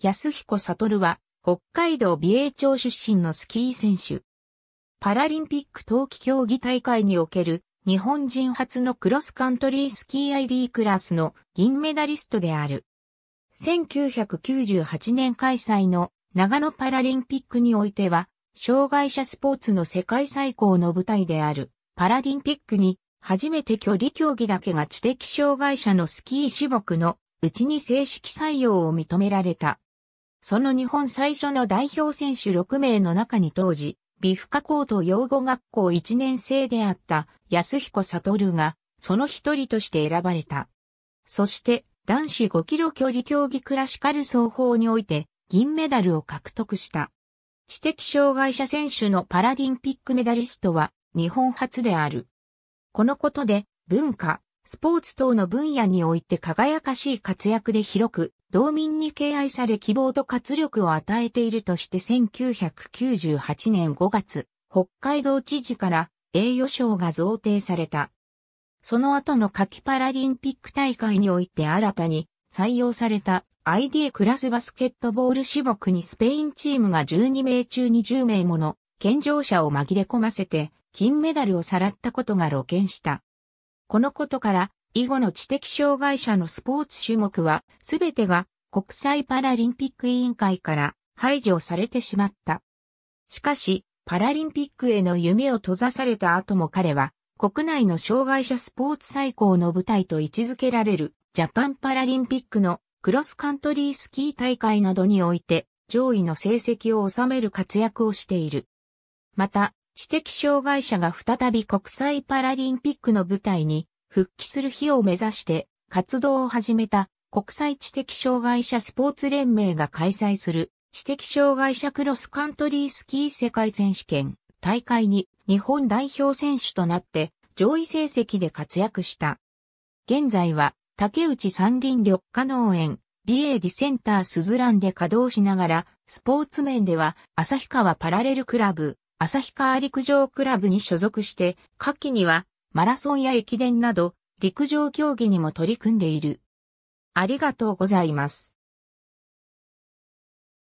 安彦悟は、北海道美瑛町出身のスキー選手。パラリンピック冬季競技大会における日本人初のクロスカントリースキー ID クラスの銀メダリストである。1998年開催の長野パラリンピックにおいては、障害者スポーツの世界最高の舞台であるパラリンピックに初めて距離競技だけが知的障害者のスキー種目のうちに正式採用を認められた。その日本最初の代表選手6名の中に当時、美深高等養護学校1年生であった安彦悟が、その一人として選ばれた。そして、男子5キロ距離競技クラシカル走法において、銀メダルを獲得した。知的障害者選手のパラリンピックメダリストは、日本初である。このことで、文化、スポーツ等の分野において輝かしい活躍で広く、道民に敬愛され希望と活力を与えているとして1998年5月、北海道知事から栄誉賞が贈呈された。その後の夏季パラリンピック大会において新たに採用された ID クラスバスケットボール種目にスペインチームが12名中20名もの健常者を紛れ込ませて金メダルをさらったことが露見した。このことから、以後の知的障害者のスポーツ種目は、すべてが国際パラリンピック委員会から排除されてしまった。しかし、パラリンピックへの夢を閉ざされた後も彼は、国内の障害者スポーツ最高の舞台と位置づけられる、ジャパンパラリンピックのクロスカントリースキー大会などにおいて、上位の成績を収める活躍をしている。また、知的障害者が再び国際パラリンピックの舞台に復帰する日を目指して活動を始めた国際知的障害者スポーツ連盟が開催する知的障害者クロスカントリースキー世界選手権大会に日本代表選手となって上位成績で活躍した。現在は竹内山林緑化農園美瑛デセンター鈴蘭で稼働しながらスポーツ面では旭川パラレルクラブ旭川陸上クラブに所属して、夏季にはマラソンや駅伝など陸上競技にも取り組んでいる。ありがとうございます。